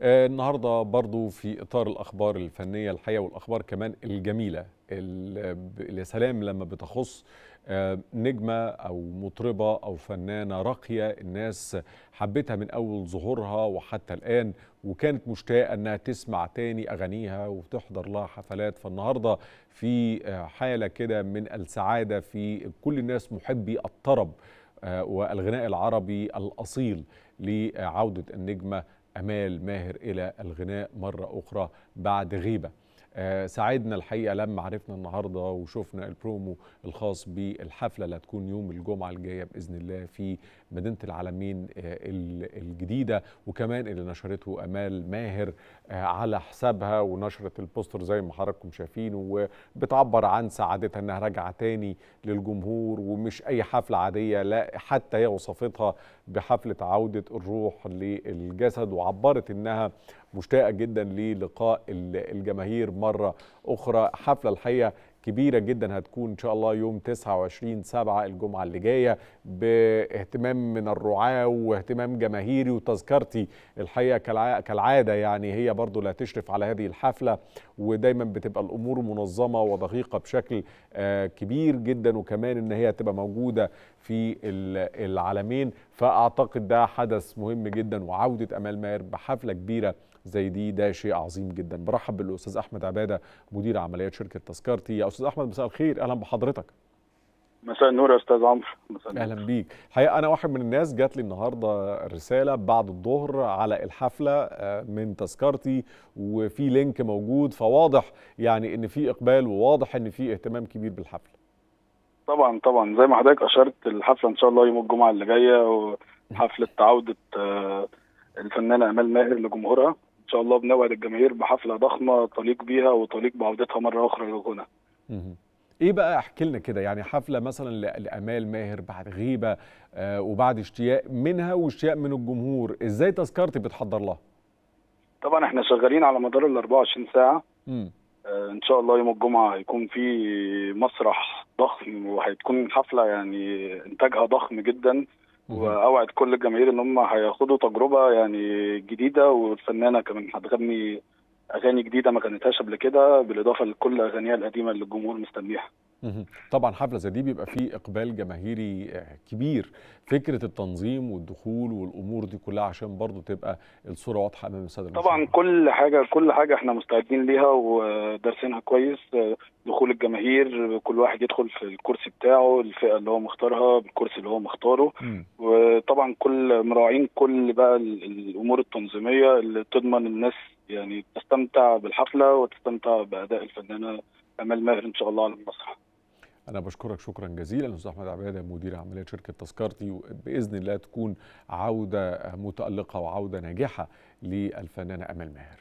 النهارده برضو في اطار الاخبار الفنيه الحقيقه والاخبار كمان الجميله يا سلام لما بتخص آه، نجمه او مطربه او فنانه راقيه الناس حبتها من اول ظهورها وحتى الان وكانت مشتاقه انها تسمع تاني اغانيها وتحضر لها حفلات فالنهارده في آه، حاله كده من السعاده في كل الناس محبي الطرب آه، والغناء العربي الاصيل لعوده النجمه امال ماهر الى الغناء مره اخرى بعد غيبه آه، ساعدنا الحقيقه لما عرفنا النهارده وشفنا البرومو الخاص بالحفله اللي هتكون يوم الجمعه الجايه باذن الله في مدينه العالمين آه، الجديده وكمان اللي نشرته امال ماهر آه، على حسابها ونشرت البوستر زي ما حضراتكم شايفين وبتعبر عن سعادتها انها راجعه تاني للجمهور ومش اي حفله عاديه لا حتى هي وصفتها بحفله عوده الروح للجسد وعبرت انها مشتاقه جدا للقاء الجماهير مره اخرى حفله الحقيقه كبيرة جدا هتكون إن شاء الله يوم 29 7 الجمعة اللي جاية باهتمام من الرعاة واهتمام جماهيري وتذكرتي الحقيقة كالعادة يعني هي برضو اللي هتشرف على هذه الحفلة ودايما بتبقى الأمور منظمة ودقيقة بشكل آه، كبير جدا وكمان إن هي تبقى موجودة في العالمين فأعتقد ده حدث مهم جدا وعودة أمال ماهر بحفلة كبيرة زي دي ده شيء عظيم جدا برحب بالأستاذ أحمد عبادة مدير عمليات شركة تذكرتي يا استاذ احمد مساء الخير اهلا بحضرتك مساء النور يا استاذ عمرو اهلا بيك الحقيقه انا واحد من الناس جات لي النهارده رساله بعد الظهر على الحفله آه، من تذكرتي وفي لينك موجود فواضح يعني ان في اقبال وواضح ان في اهتمام كبير بالحفله طبعا طبعا زي ما حضرتك اشرت الحفله ان شاء الله يوم الجمعه اللي جايه وحفله عوده آه، الفنانه امال ماهر لجمهورها ان شاء الله بنوعد الجماهير بحفله ضخمه تليق بيها وتليق بعودتها مره اخرى للغنى ايه بقى احكي لنا كده يعني حفله مثلا لامال ماهر بعد غيبه آه، وبعد اشتياق منها واشتياق من الجمهور ازاي تذكرتي بتحضر لها طبعا احنا شغالين على مدار ال 24 ساعه امم آه ان شاء الله يوم الجمعه هيكون في مسرح ضخم وهتكون حفله يعني انتاجها ضخم جدا واوعد كل الجماهير ان هم هياخدوا تجربه يعني جديده والفنانه كمان هتغني اغاني جديده ما غنيتهاش قبل كده بالاضافه لكل اغانيها القديمه اللي الجمهور مستنيها طبعا حفله زي دي بيبقى فيه اقبال جماهيري آه، كبير فكره التنظيم والدخول والامور دي كلها عشان برضو تبقى الصوره واضحه امام الساده طبعا كل حاجه كل حاجه احنا مستعدين ليها ودارسينها كويس آه، دخول الجماهير كل واحد يدخل في الكرسي بتاعه الفئه اللي هو مختارها بالكرسي اللي هو مختاره م. وطبعا كل مراعين كل بقى الامور التنظيميه اللي تضمن الناس يعني تستمع تستمتع بالحفله وتستمتع باداء الفنانه امال ماهر ان شاء الله على المسرح أنا بشكرك شكرا جزيلا أستاذ أحمد عبادة مدير عمليات شركة تذكرتي بإذن الله تكون عودة متألقة وعودة ناجحة للفنانة أمل ماهر